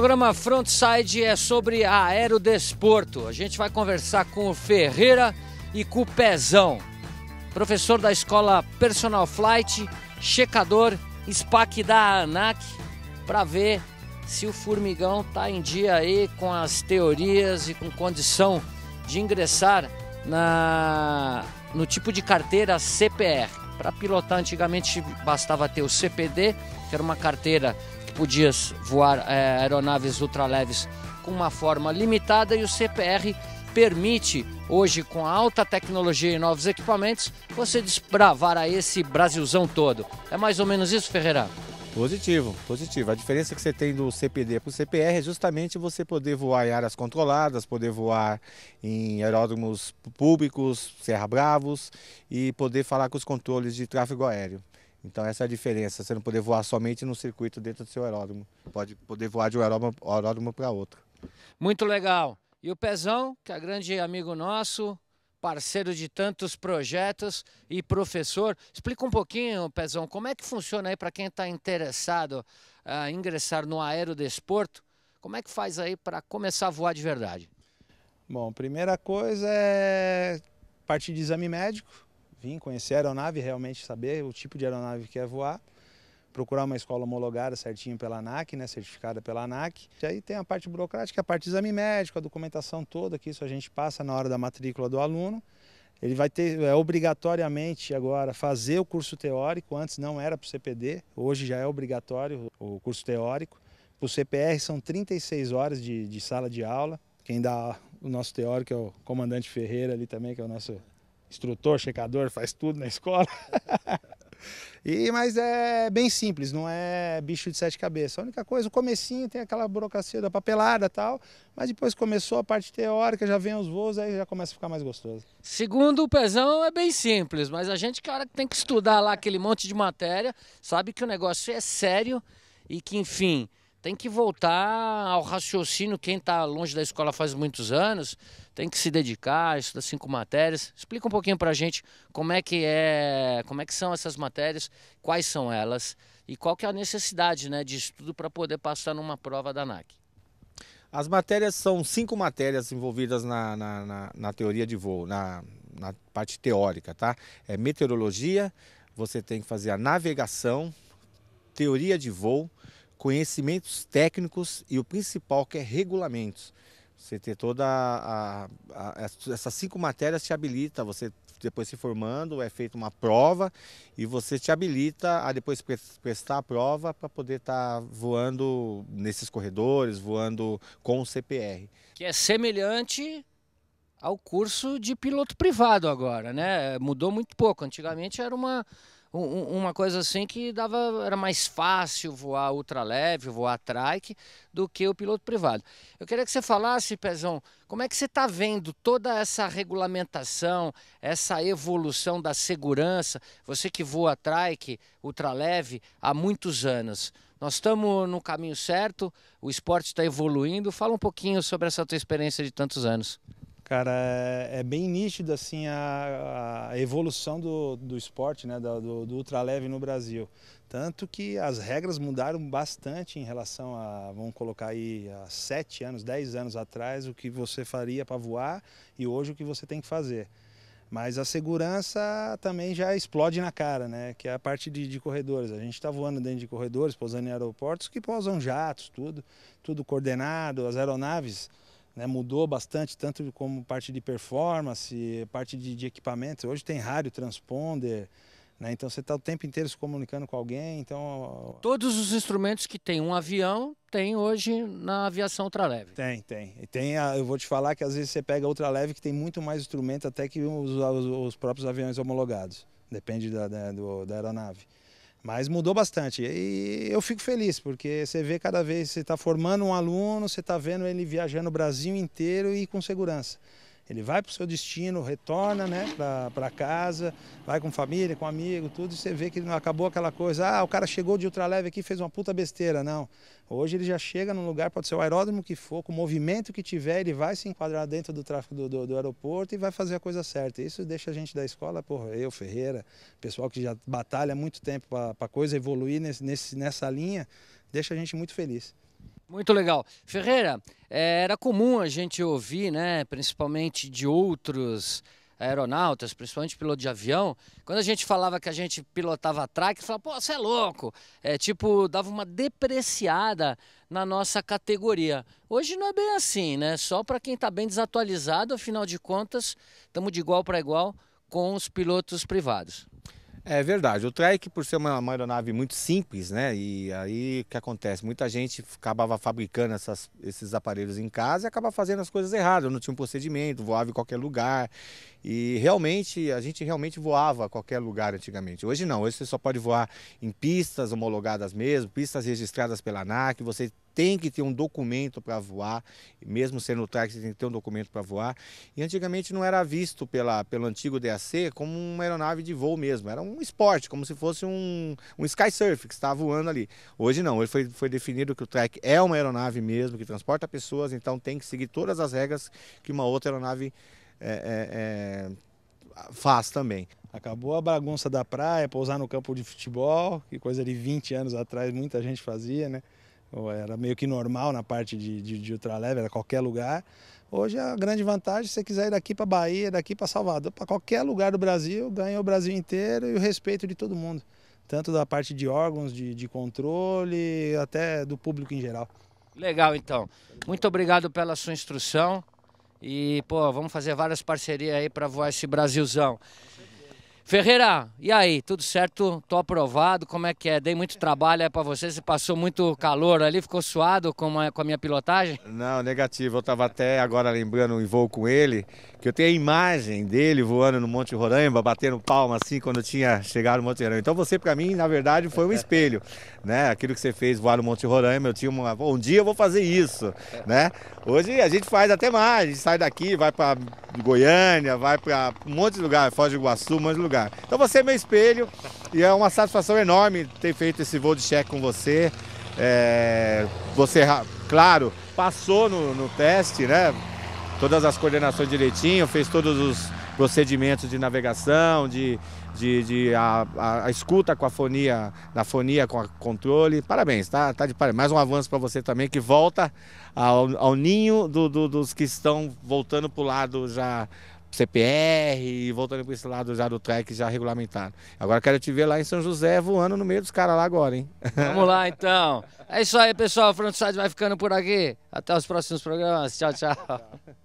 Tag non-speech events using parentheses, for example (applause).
programa Frontside é sobre aerodesporto. A gente vai conversar com o Ferreira e com o Pezão, professor da escola Personal Flight, checador, SPAC da ANAC, para ver se o formigão tá em dia aí com as teorias e com condição de ingressar na no tipo de carteira CPR. Para pilotar antigamente bastava ter o CPD, que era uma carteira podia voar é, aeronaves ultraleves com uma forma limitada e o CPR permite hoje com alta tecnologia e novos equipamentos você desbravar a esse Brasilzão todo. É mais ou menos isso, Ferreira? Positivo, positivo. A diferença que você tem do CPD para o CPR é justamente você poder voar em áreas controladas, poder voar em aeródromos públicos, Serra Bravos e poder falar com os controles de tráfego aéreo. Então essa é a diferença, você não poder voar somente num circuito dentro do seu aeródromo. Pode poder voar de um aeródromo, aeródromo para outro. Muito legal. E o Pezão, que é grande amigo nosso, parceiro de tantos projetos e professor. Explica um pouquinho, Pezão, como é que funciona aí para quem está interessado a ah, ingressar no aerodesporto? Como é que faz aí para começar a voar de verdade? Bom, primeira coisa é partir de exame médico, vim conhecer a aeronave, realmente saber o tipo de aeronave que é voar, procurar uma escola homologada certinho pela ANAC, né, certificada pela ANAC. E aí tem a parte burocrática, a parte de exame médico, a documentação toda, que isso a gente passa na hora da matrícula do aluno. Ele vai ter é, obrigatoriamente agora fazer o curso teórico, antes não era para o CPD, hoje já é obrigatório o curso teórico. Para o CPR são 36 horas de, de sala de aula. Quem dá o nosso teórico é o comandante Ferreira ali também, que é o nosso instrutor, checador, faz tudo na escola. (laughs) e mas é bem simples, não é bicho de sete cabeças. A única coisa, o comecinho tem aquela burocracia da papelada tal, mas depois começou a parte teórica, já vem os voos, aí já começa a ficar mais gostoso. Segundo o Pezão é bem simples, mas a gente, cara, que tem que estudar lá aquele monte de matéria, sabe que o negócio é sério e que, enfim, tem que voltar ao raciocínio quem está longe da escola faz muitos anos tem que se dedicar, estudar cinco matérias. Explica um pouquinho para a gente como é que é, como é que são essas matérias, quais são elas e qual que é a necessidade, né, de estudo para poder passar numa prova da ANAC. As matérias são cinco matérias envolvidas na, na, na, na teoria de voo, na, na parte teórica, tá? É meteorologia, você tem que fazer a navegação, teoria de voo, conhecimentos técnicos e o principal que é regulamentos. Você ter toda a, a, a, essas cinco matérias te habilita, você depois se formando, é feita uma prova e você te habilita a depois prestar a prova para poder estar tá voando nesses corredores, voando com o CPR. Que é semelhante ao curso de piloto privado agora, né? Mudou muito pouco. Antigamente era uma uma coisa assim que dava era mais fácil voar ultraleve, voar trike do que o piloto privado. Eu queria que você falasse, Pezão, como é que você está vendo toda essa regulamentação, essa evolução da segurança? Você que voa trike, ultraleve há muitos anos. Nós estamos no caminho certo, o esporte está evoluindo. Fala um pouquinho sobre essa tua experiência de tantos anos. Cara, é, é, bem nítido assim a, a evolução do, do esporte, né, do, do ultraleve no Brasil. Tanto que as regras mudaram bastante em relação a, vamos colocar aí, há sete anos, dez anos atrás, o que você faria para voar e hoje o que você tem que fazer. Mas a segurança também já explode na cara, né? Que é a parte de, de corredores. A gente está voando dentro de corredores, pousando em aeroportos que pousam jatos, tudo, tudo coordenado, as aeronaves né, mudou bastante, tanto como parte de performance, parte de, de equipamento. Hoje tem rádio, transponder, né, então você está o tempo inteiro se comunicando com alguém. Então... Todos os instrumentos que tem um avião tem hoje na aviação ultraleve. Tem, tem. E tem a, eu vou te falar que às vezes você pega ultraleve que tem muito mais instrumento até que os, os, os próprios aviões homologados. Depende da, da, do, da aeronave. Mas mudou bastante. E eu fico feliz, porque você vê cada vez, você está formando um aluno, você está vendo ele viajando o Brasil inteiro e com segurança. Ele vai para o seu destino, retorna né, para casa, vai com família, com amigo, tudo, e você vê que não acabou aquela coisa, ah, o cara chegou de ultraleve aqui fez uma puta besteira. Não. Hoje ele já chega num lugar, pode ser o aeródromo que for, com o movimento que tiver, ele vai se enquadrar dentro do tráfego do, do, do aeroporto e vai fazer a coisa certa. Isso deixa a gente da escola, porra, eu, Ferreira, pessoal que já batalha há muito tempo para a coisa evoluir nesse, nesse, nessa linha, deixa a gente muito feliz. Muito legal. Ferreira, é, era comum a gente ouvir, né, principalmente de outros aeronautas, principalmente piloto de avião, quando a gente falava que a gente pilotava track, falava, pô, você é louco. É tipo, dava uma depreciada na nossa categoria. Hoje não é bem assim, né? Só para quem está bem desatualizado, afinal de contas, estamos de igual para igual com os pilotos privados. É verdade. O Trike, por ser uma, uma aeronave muito simples, né? E aí o que acontece? Muita gente acabava fabricando essas, esses aparelhos em casa e acaba fazendo as coisas erradas. Não tinha um procedimento, voava em qualquer lugar. E realmente, a gente realmente voava a qualquer lugar antigamente. Hoje não, hoje você só pode voar em pistas homologadas mesmo, pistas registradas pela ANAC, você tem que ter um documento para voar, mesmo sendo táxi, você tem que ter um documento para voar. E antigamente não era visto pela, pelo antigo DAC como uma aeronave de voo mesmo, era um esporte, como se fosse um, um sky surf que está voando ali. Hoje não, hoje foi, foi definido que o track é uma aeronave mesmo, que transporta pessoas, então tem que seguir todas as regras que uma outra aeronave é, é, é, faz também. Acabou a bagunça da praia, pousar no campo de futebol, que coisa de 20 anos atrás muita gente fazia, né? era meio que normal na parte de, de, de ultraleve, era qualquer lugar. Hoje a grande vantagem, se você quiser ir daqui para Bahia, daqui para Salvador, para qualquer lugar do Brasil, ganha o Brasil inteiro e o respeito de todo mundo. Tanto da parte de órgãos, de, de controle, até do público em geral. Legal, então. Muito obrigado pela sua instrução. E, pô, vamos fazer várias parcerias aí para voar esse Brasilzão. Ferreira, e aí, tudo certo? Tô aprovado, como é que é? Dei muito trabalho para você, você passou muito calor ali, ficou suado com a, minha pilotagem? Não, negativo, eu tava até agora lembrando e voo com ele, que eu tenho a imagem dele voando no Monte Roraima, batendo palma assim, quando eu tinha chegado no Monte Roraima. Então você para mim, na verdade, foi um espelho, né? Aquilo que você fez voar no Monte Roraima, eu tinha uma, um dia eu vou fazer isso, né? Hoje a gente faz até mais, a gente sai daqui, vai para Goiânia, vai para um monte de lugar, Foz do Iguaçu, um monte de lugar. Então você é meu espelho e é uma satisfação enorme ter feito esse voo de cheque com você. É, você, claro, passou no, no teste, né? Todas as coordenações direitinho, fez todos os procedimentos de navegação, de, de, de a, a, a, escuta com a fonia, na fonia com o controle. Parabéns, tá, tá de parabéns. Mais um avanço para você também, que volta ao, ao ninho do, do, dos que estão voltando para o lado já CPR e voltando para esse lado já do track já regulamentado. Agora quero te ver lá em São José voando no meio dos caras lá agora, hein? Vamos lá (laughs) então. É isso aí, pessoal. O Frontside vai ficando por aqui. Até os próximos programas. tchau. tchau.